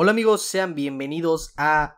Hola amigos, sean bienvenidos a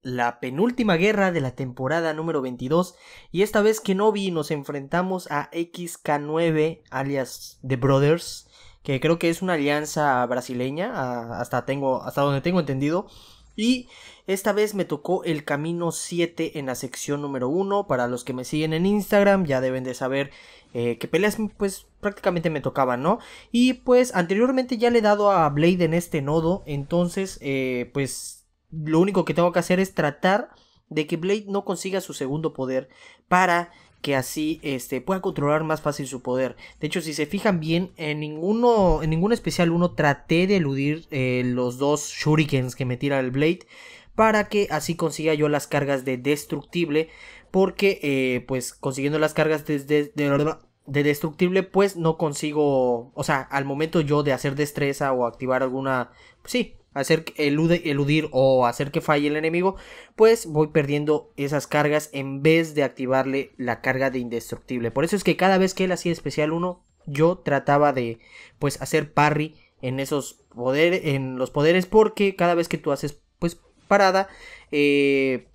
la penúltima guerra de la temporada número 22 y esta vez que no vi nos enfrentamos a XK9 alias The Brothers que creo que es una alianza brasileña hasta tengo hasta donde tengo entendido y esta vez me tocó el camino 7 en la sección número 1 para los que me siguen en Instagram ya deben de saber eh, que peleas pues prácticamente me tocaba, ¿no? Y pues anteriormente ya le he dado a Blade en este nodo, entonces eh, pues lo único que tengo que hacer es tratar de que Blade no consiga su segundo poder para que así este, pueda controlar más fácil su poder. De hecho, si se fijan bien, en ninguno, en ningún especial uno traté de eludir eh, los dos shurikens que me tira el Blade para que así consiga yo las cargas de destructible porque eh, pues consiguiendo las cargas desde de, de destructible, pues no consigo, o sea, al momento yo de hacer destreza o activar alguna, pues sí, hacer elude, eludir o hacer que falle el enemigo, pues voy perdiendo esas cargas en vez de activarle la carga de indestructible. Por eso es que cada vez que él hacía especial 1, yo trataba de pues hacer parry en esos poderes, en los poderes porque cada vez que tú haces pues parada eh,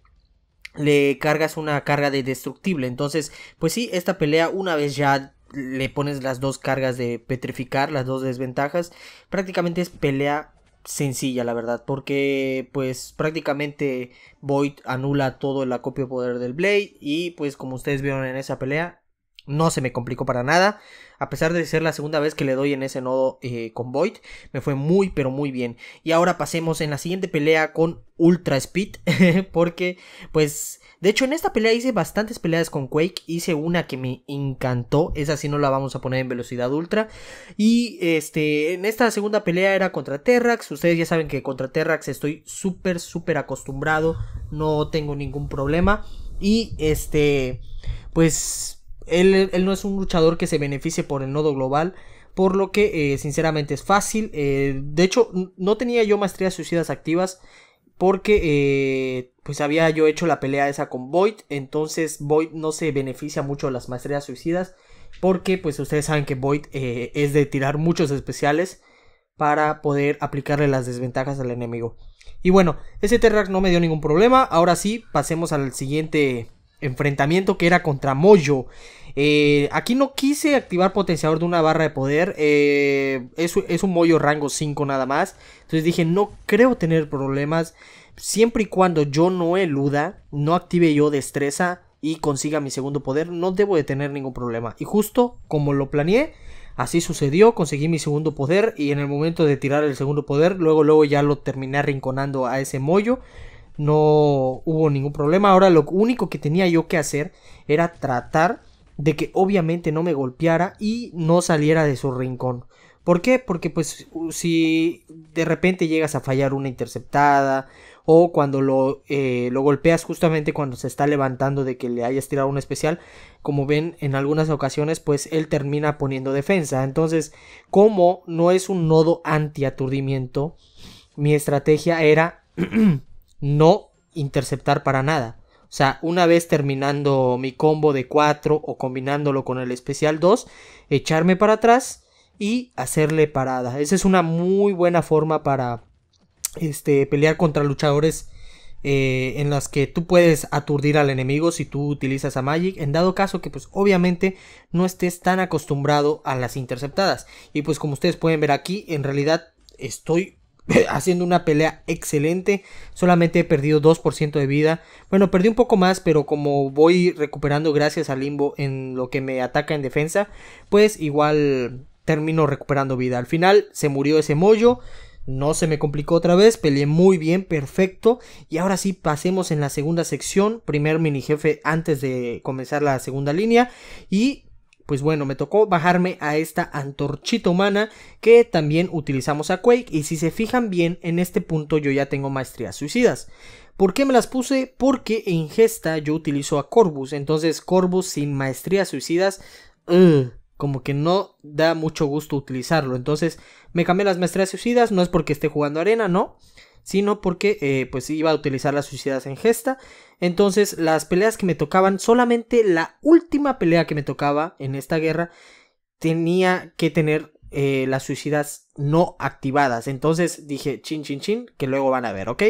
le cargas una carga de destructible. Entonces, pues sí, esta pelea una vez ya le pones las dos cargas de petrificar, las dos desventajas, prácticamente es pelea sencilla, la verdad, porque pues prácticamente Void anula todo el acopio poder del Blade y pues como ustedes vieron en esa pelea, no se me complicó para nada. A pesar de ser la segunda vez que le doy en ese nodo eh, con Void, me fue muy pero muy bien. Y ahora pasemos en la siguiente pelea con Ultra Speed, porque pues... De hecho, en esta pelea hice bastantes peleas con Quake. Hice una que me encantó. Esa sí no la vamos a poner en velocidad ultra. Y este, en esta segunda pelea era contra Terrax. Ustedes ya saben que contra Terrax estoy súper, súper acostumbrado. No tengo ningún problema. Y este, pues él, no es un luchador que se beneficie por el nodo global. Por lo que, eh, sinceramente, es fácil. Eh, de hecho, no tenía yo maestrías suicidas activas. Porque eh, pues había yo hecho la pelea esa con Void. Entonces Void no se beneficia mucho de las maestrías suicidas. Porque pues ustedes saben que Void es de tirar muchos especiales. Para poder aplicarle las desventajas al enemigo. Y bueno, ese Terrak no me dio ningún problema. Ahora sí, pasemos al siguiente enfrentamiento que era contra Moyo. Eh, aquí no quise activar potenciador de una barra de poder. Eh, es, un Moyo rango 5 nada más. Entonces dije, no creo tener problemas. Siempre y cuando yo no eluda, no active yo destreza y consiga mi segundo poder, no debo de tener ningún problema. Y justo como lo planeé, así sucedió. Conseguí mi segundo poder y en el momento de tirar el segundo poder, luego, luego ya lo terminé arrinconando a ese mollo no hubo ningún problema. Ahora lo único que tenía yo que hacer era tratar de que obviamente no me golpeara y no saliera de su rincón. ¿Por qué? Porque pues si de repente llegas a fallar una interceptada o cuando lo, eh, lo golpeas justamente cuando se está levantando de que le hayas tirado un especial, como ven en algunas ocasiones pues él termina poniendo defensa. Entonces, como no es un nodo anti-aturdimiento, mi estrategia era no interceptar para nada. O sea, una vez terminando mi combo de 4 o combinándolo con el especial 2, echarme para atrás y hacerle parada. Esa es una muy buena forma para este, pelear contra luchadores eh, en las que tú puedes aturdir al enemigo si tú utilizas a Magic, en dado caso que pues obviamente no estés tan acostumbrado a las interceptadas. Y pues como ustedes pueden ver aquí, en realidad estoy haciendo una pelea excelente. Solamente he perdido 2% de vida. Bueno, perdí un poco más, pero como voy recuperando gracias al limbo en lo que me ataca en defensa, pues igual termino recuperando vida. Al final se murió ese mollo. No se me complicó otra vez, peleé muy bien, perfecto. Y ahora sí, pasemos en la segunda sección, primer mini jefe antes de comenzar la segunda línea. Y pues bueno, me tocó bajarme a esta antorchita humana que también utilizamos a Quake y si se fijan bien, en este punto yo ya tengo maestrías suicidas. ¿Por qué me las puse? Porque en Gesta yo utilizo a Corvus, entonces Corvus sin maestrías suicidas... como que no da mucho gusto utilizarlo. Entonces me cambié las maestrías suicidas, no es porque esté jugando arena, no, sino porque eh, pues iba a utilizar las suicidas en gesta. Entonces las peleas que me tocaban, solamente la última pelea que me tocaba en esta guerra, tenía que tener eh, las suicidas no activadas. Entonces dije, chin, chin, chin, que luego van a ver, ¿ok?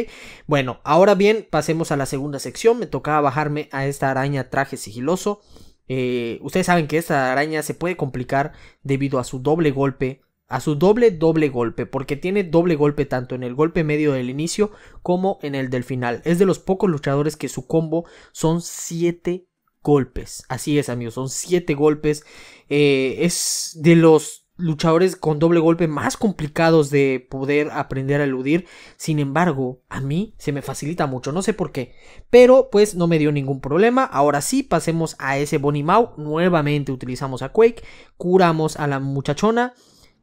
Bueno, ahora bien, pasemos a la segunda sección. Me tocaba bajarme a esta araña traje sigiloso. Eh, ustedes saben que esta araña se puede complicar debido a su doble golpe a su doble doble golpe, porque tiene doble golpe tanto en el golpe medio del inicio como en el del final. Es de los pocos luchadores que su combo son 7 golpes. Así es, amigos, son 7 golpes. Eh, es de los luchadores con doble golpe más complicados de poder aprender a eludir. Sin embargo, a mí se me facilita mucho, no sé por qué. Pero pues no me dio ningún problema. Ahora sí, pasemos a ese Bonnie Mau. Nuevamente utilizamos a Quake, curamos a la muchachona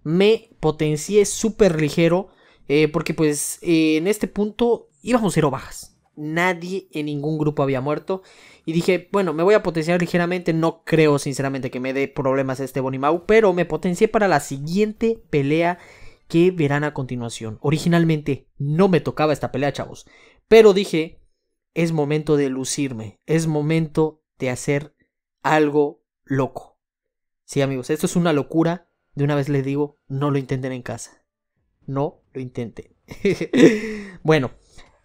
me potencié súper ligero. Eh, porque pues eh, en este punto íbamos cero bajas. Nadie en ningún grupo había muerto. Y dije, bueno, me voy a potenciar ligeramente. No creo sinceramente que me dé problemas este mau Pero me potencié para la siguiente pelea que verán a continuación. Originalmente no me tocaba esta pelea, chavos. Pero dije, es momento de lucirme. Es momento de hacer algo loco. Sí, amigos, esto es una locura. De una vez les digo, no lo intenten en casa. No lo intenten. bueno,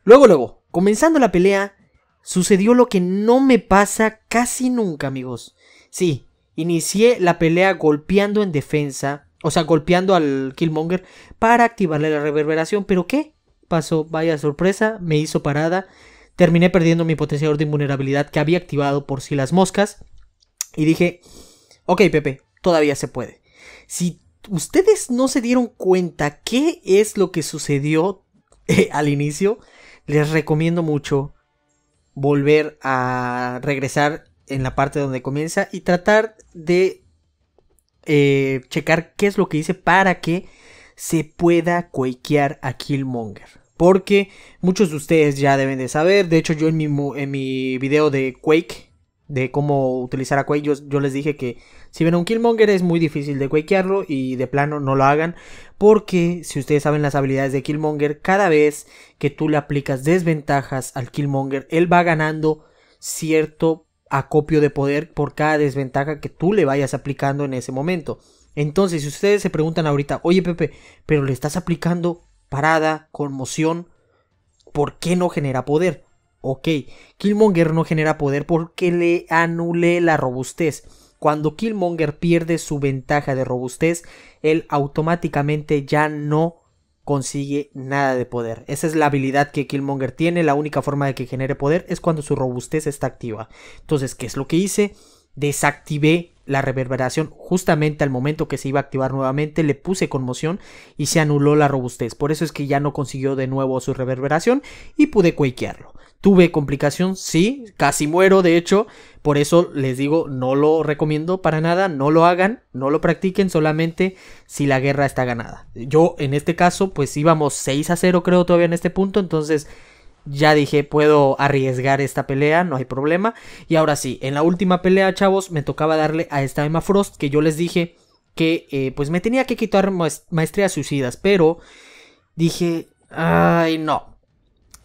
luego, luego, comenzando la pelea, sucedió lo que no me pasa casi nunca, amigos. Sí, inicié la pelea golpeando en defensa, o sea, golpeando al Killmonger para activarle la reverberación, pero ¿qué? Pasó, vaya sorpresa, me hizo parada, terminé perdiendo mi potenciador de invulnerabilidad que había activado por si las moscas, y dije, ok Pepe, todavía se puede. Si ustedes no se dieron cuenta qué es lo que sucedió eh, al inicio, les recomiendo mucho volver a regresar en la parte donde comienza y tratar de eh, checar qué es lo que hice para que se pueda quakear a Killmonger. Porque muchos de ustedes ya deben de saber, de hecho yo en mi, en mi video de Quake de cómo utilizar a Quake. Yo, les dije que si ven a un Killmonger es muy difícil de quakearlo y de plano no lo hagan. Porque si ustedes saben las habilidades de Killmonger, cada vez que tú le aplicas desventajas al Killmonger, él va ganando cierto acopio de poder por cada desventaja que tú le vayas aplicando en ese momento. Entonces, si ustedes se preguntan ahorita, oye Pepe, pero le estás aplicando parada, conmoción, ¿por qué no genera poder? Ok, Killmonger no genera poder porque le anule la robustez. Cuando Killmonger pierde su ventaja de robustez, él automáticamente ya no consigue nada de poder. Esa es la habilidad que Killmonger tiene. La única forma de que genere poder es cuando su robustez está activa. Entonces, ¿qué es lo que hice? desactivé la reverberación justamente al momento que se iba a activar nuevamente, le puse conmoción y se anuló la robustez. Por eso es que ya no consiguió de nuevo su reverberación y pude quakearlo. Tuve complicación, sí, casi muero de hecho, por eso les digo, no lo recomiendo para nada, no lo hagan, no lo practiquen solamente si la guerra está ganada. Yo en este caso pues íbamos 6 a 0 creo todavía en este punto, entonces ya dije, puedo arriesgar esta pelea, no hay problema. Y ahora sí, en la última pelea, chavos, me tocaba darle a esta Emma Frost, que yo les dije que eh, pues me tenía que quitar maestrías suicidas, pero dije, ay no,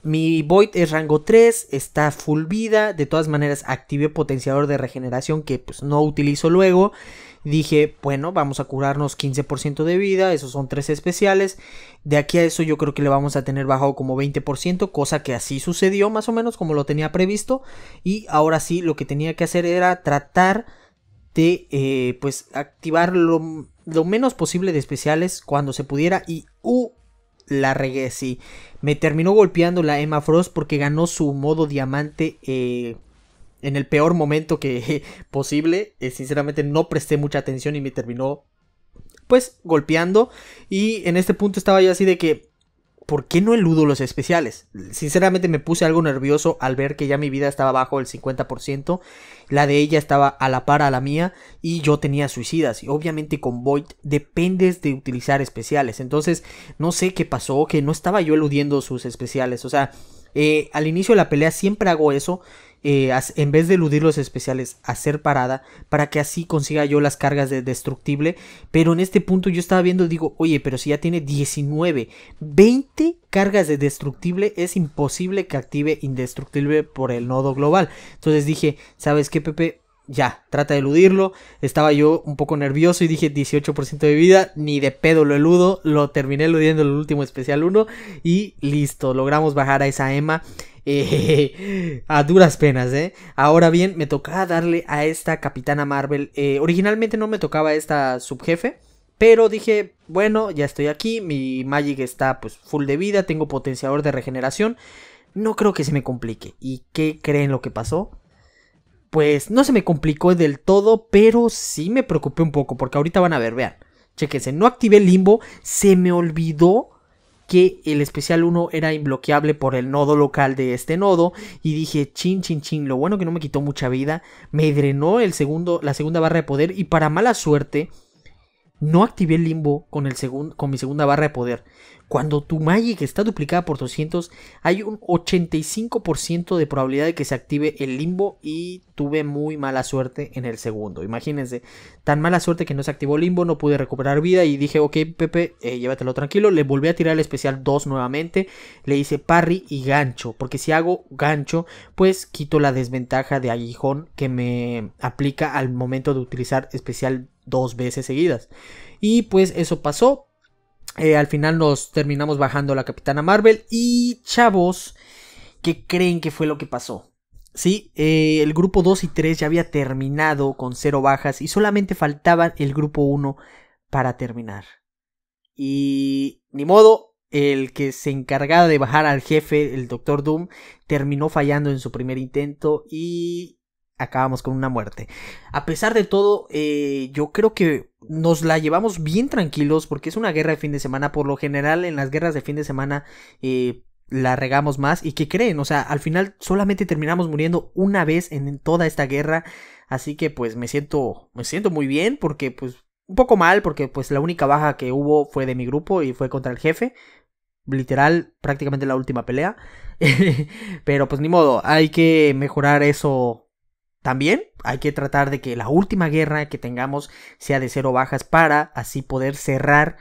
mi Void es rango 3, está full vida. De todas maneras, activé potenciador de regeneración que pues, no utilizo luego. Dije, bueno, vamos a curarnos 15% de vida, esos son tres especiales. De aquí a eso yo creo que le vamos a tener bajado como 20%, cosa que así sucedió más o menos como lo tenía previsto. Y ahora sí, lo que tenía que hacer era tratar de eh, pues activar lo, lo, menos posible de especiales cuando se pudiera y uh, la regué, sí. Me terminó golpeando la Emma Frost porque ganó su modo diamante eh, en el peor momento que posible. Eh, sinceramente no presté mucha atención y me terminó pues golpeando. Y en este punto estaba yo así de que ¿por qué no eludo los especiales? Sinceramente me puse algo nervioso al ver que ya mi vida estaba bajo el 50%, la de ella estaba a la par a la mía y yo tenía suicidas. Y obviamente con Void dependes de utilizar especiales. Entonces no sé qué pasó, que no estaba yo eludiendo sus especiales. O sea, eh, al inicio de la pelea siempre hago eso. Eh, en vez de eludir los especiales, hacer parada para que así consiga yo las cargas de destructible. Pero en este punto yo estaba viendo, digo, oye, pero si ya tiene 19, 20 cargas de destructible, es imposible que active indestructible por el nodo global. Entonces dije, ¿sabes qué, Pepe? ya, trata de eludirlo. Estaba yo un poco nervioso y dije 18% de vida, ni de pedo lo eludo, lo terminé eludiendo en el último especial 1 y listo, logramos bajar a esa Emma. Eh, a duras penas, ¿eh? Ahora bien, me tocaba darle a esta Capitana Marvel. Eh, originalmente no me tocaba esta subjefe. Pero dije, bueno, ya estoy aquí, mi Magic está pues full de vida, tengo potenciador de regeneración, no creo que se me complique. ¿Y qué creen lo que pasó? pues no se me complicó del todo, pero sí me preocupé un poco, porque ahorita van a ver, vean, chequense, no activé el limbo, se me olvidó que el especial 1 era imbloqueable por el nodo local de este nodo y dije chin chin chin, lo bueno que no me quitó mucha vida, me drenó el segundo la segunda barra de poder y para mala suerte no activé el limbo con, el con mi segunda barra de poder. Cuando tu Magic está duplicada por 200, hay un 85% de probabilidad de que se active el limbo y tuve muy mala suerte en el segundo. Imagínense, tan mala suerte que no se activó el limbo, no pude recuperar vida y dije, ok Pepe, eh, llévatelo tranquilo. Le volví a tirar el especial 2 nuevamente, le hice parry y gancho, porque si hago gancho, pues quito la desventaja de aguijón que me aplica al momento de utilizar especial dos veces seguidas. Y pues eso pasó. Eh, al final nos terminamos bajando a la Capitana Marvel. Y chavos, ¿qué creen que fue lo que pasó? Sí, eh, el grupo 2 y 3 ya había terminado con cero bajas y solamente faltaba el grupo 1 para terminar. Y ni modo, el que se encargaba de bajar al jefe, el Doctor Doom, terminó fallando en su primer intento y acabamos con una muerte. A pesar de todo, eh, yo creo que nos la llevamos bien tranquilos porque es una guerra de fin de semana. Por lo general, en las guerras de fin de semana eh, la regamos más. ¿Y qué creen? O sea, al final solamente terminamos muriendo una vez en toda esta guerra. Así que pues me siento, me siento muy bien porque pues un poco mal porque pues la única baja que hubo fue de mi grupo y fue contra el jefe literal prácticamente la última pelea. Pero pues ni modo, hay que mejorar eso también hay que tratar de que la última guerra que tengamos sea de cero bajas para así poder cerrar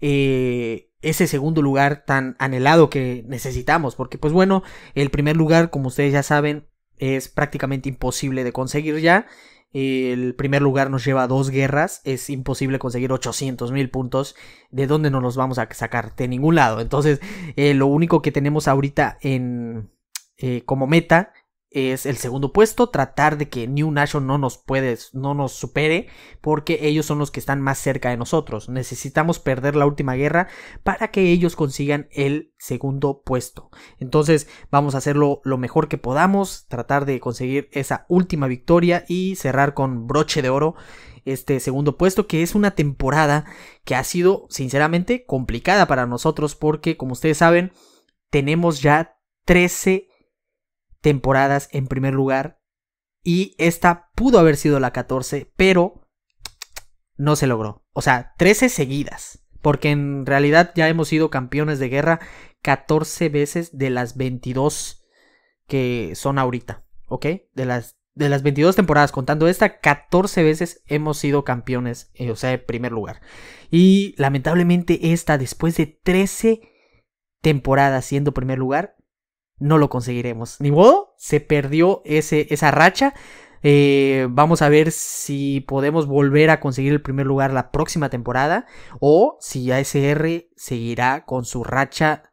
eh, ese segundo lugar tan anhelado que necesitamos. Porque pues bueno, el primer lugar, como ustedes ya saben, es prácticamente imposible de conseguir ya. El primer lugar nos lleva a dos guerras. Es imposible conseguir 800 mil puntos. ¿De dónde no nos vamos a sacar? De ningún lado. Entonces, eh, lo único que tenemos ahorita en, eh, como meta es el segundo puesto, tratar de que New Nation no nos puede, no nos supere, porque ellos son los que están más cerca de nosotros. Necesitamos perder la última guerra para que ellos consigan el segundo puesto. Entonces vamos a hacerlo lo mejor que podamos, tratar de conseguir esa última victoria y cerrar con broche de oro este segundo puesto, que es una temporada que ha sido sinceramente complicada para nosotros, porque como ustedes saben, tenemos ya 13 temporadas en primer lugar. Y esta pudo haber sido la 14, pero no se logró. O sea, 13 seguidas. Porque en realidad ya hemos sido campeones de guerra 14 veces de las 22 que son ahorita. ¿Ok? De las, de las 22 temporadas, contando esta, 14 veces hemos sido campeones, eh, o sea, en primer lugar. Y lamentablemente esta, después de 13 temporadas siendo primer lugar, no lo conseguiremos. Ni modo, se perdió ese, esa racha. Eh, vamos a ver si podemos volver a conseguir el primer lugar la próxima temporada o si ASR seguirá con su racha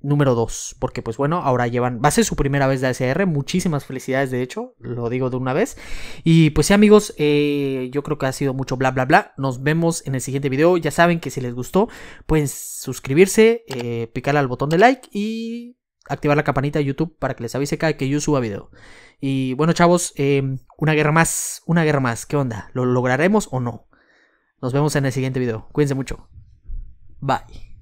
número 2. Porque pues bueno, ahora llevan, va a ser su primera vez de ASR. Muchísimas felicidades de hecho, lo digo de una vez. Y pues sí amigos, eh, yo creo que ha sido mucho bla bla bla. Nos vemos en el siguiente video. Ya saben que si les gustó, pueden suscribirse, eh, picar al botón de like y activar la campanita de YouTube para que les avise cada que yo suba video. Y bueno, chavos, em, una guerra más, una guerra más. ¿Qué onda? ¿Lo lograremos o no? Nos vemos en el siguiente video. Cuídense mucho. Bye.